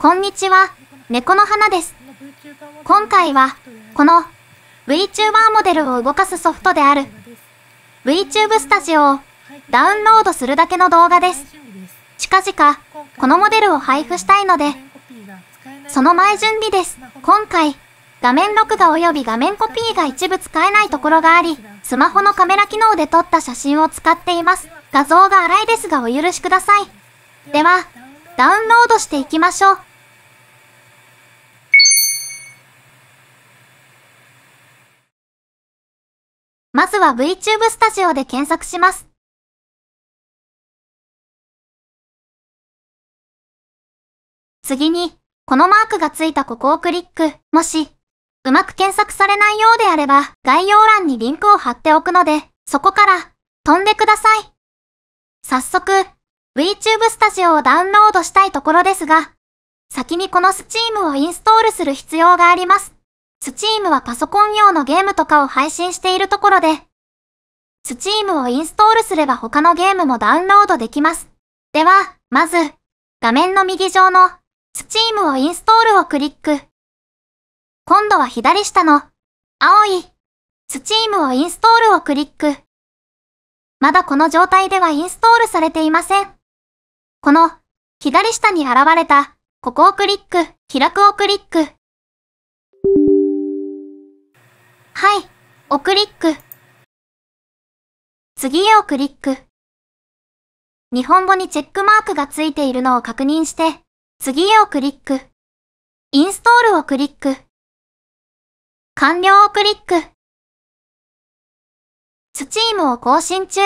こんにちは、猫の花です。今回は、この VTuber モデルを動かすソフトである VTube Studio をダウンロードするだけの動画です。近々、このモデルを配布したいので、その前準備です。今回、画面録画及び画面コピーが一部使えないところがあり、スマホのカメラ機能で撮った写真を使っています。画像が荒いですがお許しください。では、ダウンロードしていきましょう。まずは VTube スタジオで検索します。次に、このマークがついたここをクリック。もし、うまく検索されないようであれば、概要欄にリンクを貼っておくので、そこから飛んでください。早速、VTube Studio をダウンロードしたいところですが、先にこのスチームをインストールする必要があります。スチームはパソコン用のゲームとかを配信しているところで、スチームをインストールすれば他のゲームもダウンロードできます。では、まず、画面の右上の、スチームをインストールをクリック。今度は左下の、青い、スチームをインストールをクリック。まだこの状態ではインストールされていません。この、左下に現れた、ここをクリック、開くをクリック。はい、をクリック。次へをクリック。日本語にチェックマークがついているのを確認して、次へをクリック。インストールをクリック。完了をクリック。スチームを更新中。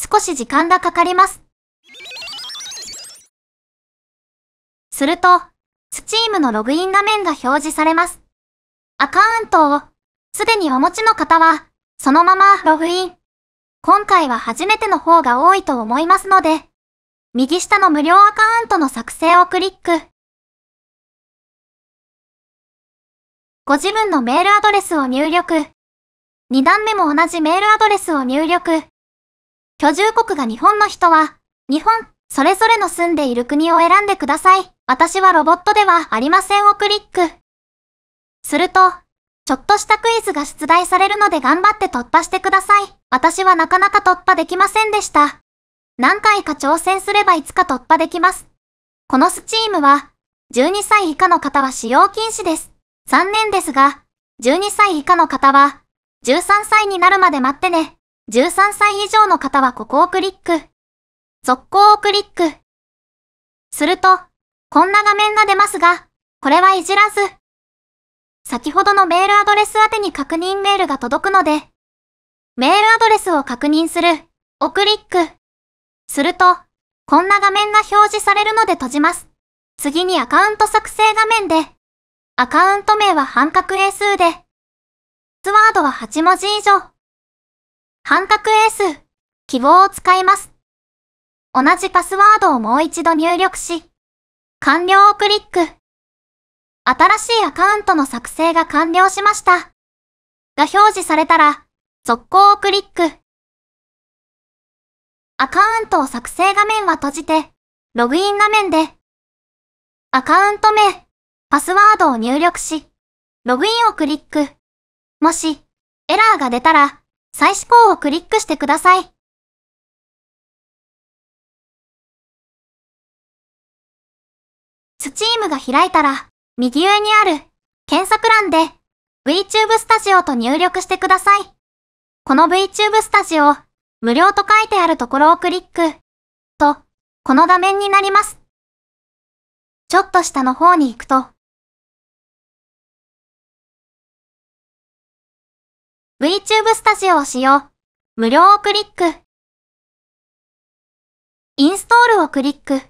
少し時間がかかります。すると、スチームのログイン画面が表示されます。アカウントをすでにお持ちの方は、そのままログイン。今回は初めての方が多いと思いますので、右下の無料アカウントの作成をクリック。ご自分のメールアドレスを入力。2段目も同じメールアドレスを入力。居住国が日本の人は、日本、それぞれの住んでいる国を選んでください。私はロボットではありませんをクリック。すると、ちょっとしたクイズが出題されるので頑張って突破してください。私はなかなか突破できませんでした。何回か挑戦すればいつか突破できます。このスチームは、12歳以下の方は使用禁止です。残念ですが、12歳以下の方は、13歳になるまで待ってね。13歳以上の方はここをクリック。続行をクリック。すると、こんな画面が出ますが、これはいじらず。先ほどのメールアドレス宛てに確認メールが届くので、メールアドレスを確認するをクリック。すると、こんな画面が表示されるので閉じます。次にアカウント作成画面で、アカウント名は半角英数で、スワードは8文字以上。半角英数、希望を使います。同じパスワードをもう一度入力し、完了をクリック。新しいアカウントの作成が完了しました。が表示されたら、続行をクリック。アカウントを作成画面は閉じて、ログイン画面で、アカウント名、パスワードを入力し、ログインをクリック。もし、エラーが出たら、再試行をクリックしてください。スチームが開いたら、右上にある検索欄で VTube Studio と入力してください。この VTube Studio 無料と書いてあるところをクリックとこの画面になります。ちょっと下の方に行くと VTube Studio を使用無料をクリックインストールをクリック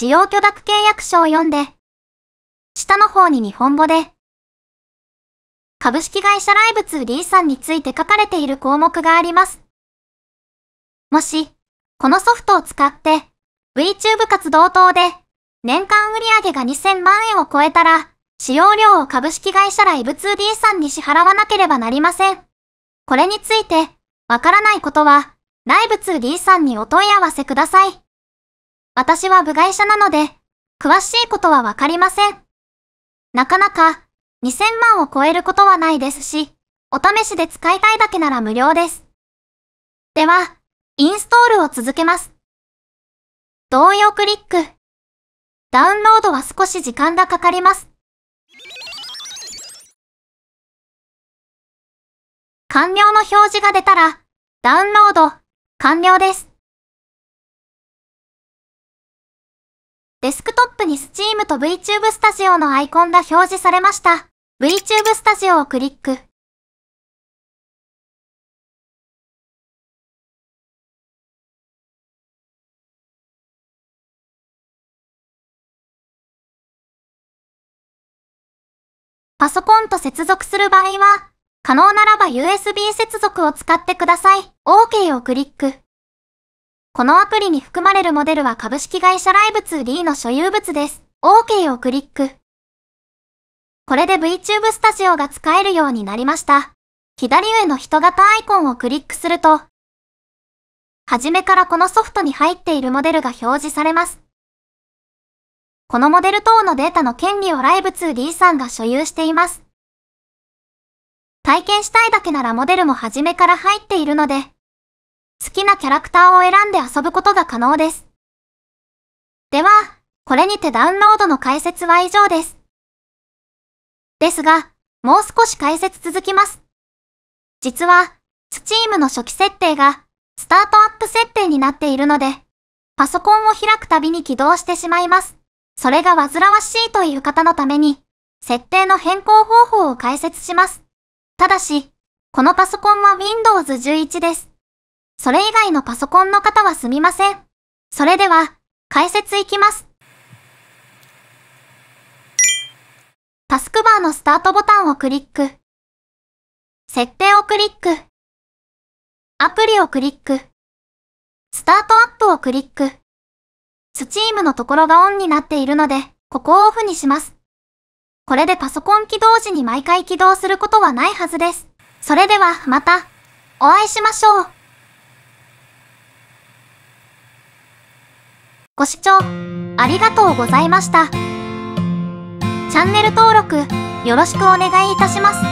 使用許諾契約書を読んで、下の方に日本語で、株式会社ライブ2 D さんについて書かれている項目があります。もし、このソフトを使って、VTube 活動等で、年間売上が2000万円を超えたら、使用料を株式会社ライブ2 D さんに支払わなければなりません。これについて、わからないことは、ライブ2 D さんにお問い合わせください。私は部外者なので、詳しいことはわかりません。なかなか2000万を超えることはないですし、お試しで使いたいだけなら無料です。では、インストールを続けます。同様クリック。ダウンロードは少し時間がかかります。完了の表示が出たら、ダウンロード、完了です。デスクトップに Steam と VTube Studio のアイコンが表示されました。VTube Studio をクリック。パソコンと接続する場合は、可能ならば USB 接続を使ってください。OK をクリック。このアプリに含まれるモデルは株式会社ライブ 2D の所有物です。OK をクリック。これで VTube Studio が使えるようになりました。左上の人型アイコンをクリックすると、はじめからこのソフトに入っているモデルが表示されます。このモデル等のデータの権利をライブ 2D さんが所有しています。体験したいだけならモデルもはじめから入っているので、好きなキャラクターを選んで遊ぶことが可能です。では、これにてダウンロードの解説は以上です。ですが、もう少し解説続きます。実は、スチームの初期設定が、スタートアップ設定になっているので、パソコンを開くたびに起動してしまいます。それが煩わしいという方のために、設定の変更方法を解説します。ただし、このパソコンは Windows 11です。それ以外のパソコンの方はすみません。それでは、解説いきます。タスクバーのスタートボタンをクリック。設定をクリック。アプリをクリック。スタートアップをクリック。スチームのところがオンになっているので、ここをオフにします。これでパソコン起動時に毎回起動することはないはずです。それでは、また、お会いしましょう。ご視聴ありがとうございました。チャンネル登録よろしくお願いいたします。